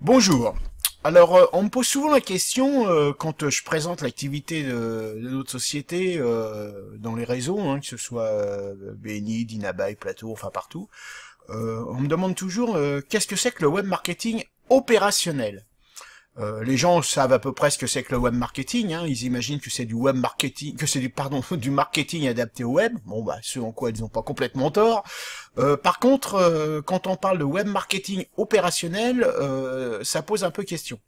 Bonjour. Alors, euh, on me pose souvent la question, euh, quand euh, je présente l'activité de, notre société dans les réseaux, hein, que ce soit Béni, Dinabai, Plateau, enfin partout, on me demande toujours qu'est-ce que c'est que le web marketing opérationnel euh, les gens savent à peu près ce que c'est que le web marketing. Hein. Ils imaginent que c'est du web marketing, que c'est du pardon, du marketing adapté au web. Bon bah, ce quoi ils n'ont pas complètement tort. Euh, par contre, euh, quand on parle de web marketing opérationnel, ça pose un peu question.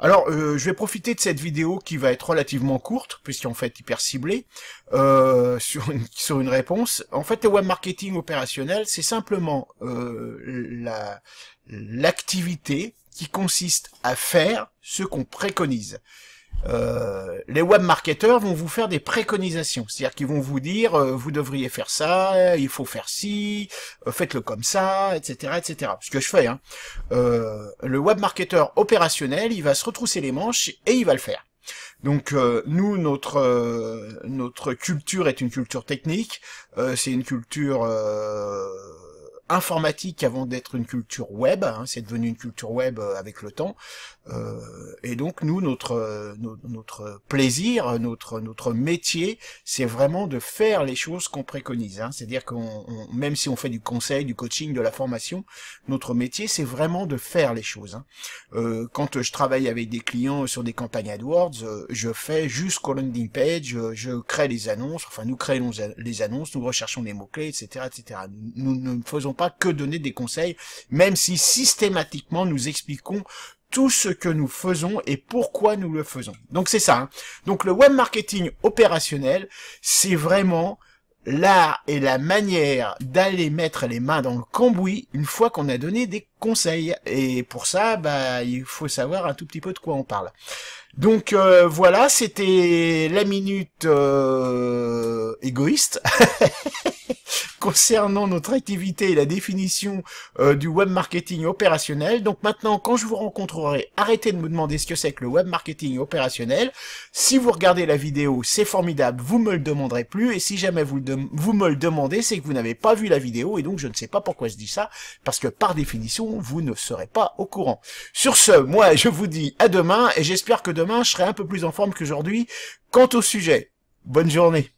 Alors, je vais profiter de cette vidéo qui va être relativement courte, puisqu'en fait hyper ciblée, sur, une, sur une réponse. En fait, le web marketing opérationnel, c'est simplement l'activité qui consiste à faire ce qu'on préconise. Euh, les web marketeurs vont vous faire des préconisations, c'est-à-dire qu'ils vont vous dire euh, vous devriez faire ça, il faut faire ci, euh, faites-le comme ça, etc., etc. Ce que je fais. Hein. le web marketeur opérationnel, il va se retrousser les manches et il va le faire. Donc nous, notre notre culture est une culture technique, c'est une culture informatique avant d'être une culture web. Hein, c'est devenu une culture web euh, avec le temps. Euh, et donc nous, notre, euh, notre, plaisir, notre, notre métier, c'est vraiment de faire les choses qu'on préconise. Hein. C'est-à-dire qu'on, même si on fait du conseil, du coaching, de la formation, notre métier, c'est vraiment de faire les choses. Hein. Euh, quand je travaille avec des clients sur des campagnes AdWords, je fais jusqu'au landing page, je, crée les annonces. Enfin, nous créons les annonces, nous recherchons les mots clés, etc., etc. Nous ne faisons que donner des conseils, même si systématiquement nous expliquons tout ce que nous faisons et pourquoi nous le faisons. Donc c'est ça. Hein. Donc le web marketing opérationnel, c'est vraiment l'art et la manière d'aller mettre les mains dans le cambouis une fois qu'on a donné des conseils. Et pour ça, bah, il faut savoir un tout petit peu de quoi on parle. Donc euh, voilà, c'était la minute euh, égoïste. concernant notre activité et la définition euh, du web marketing opérationnel. Donc maintenant, quand je vous rencontrerai, arrêtez de me demander ce que c'est que le web marketing opérationnel. Si vous regardez la vidéo, c'est formidable, vous me le demanderez plus. Et si jamais vous, vous me le demandez, c'est que vous n'avez pas vu la vidéo. Et donc, je ne sais pas pourquoi je dis ça, parce que par définition, vous ne serez pas au courant. Sur ce, moi, je vous dis à demain, et j'espère que demain, je serai un peu plus en forme qu'aujourd'hui. Quant au sujet, bonne journée.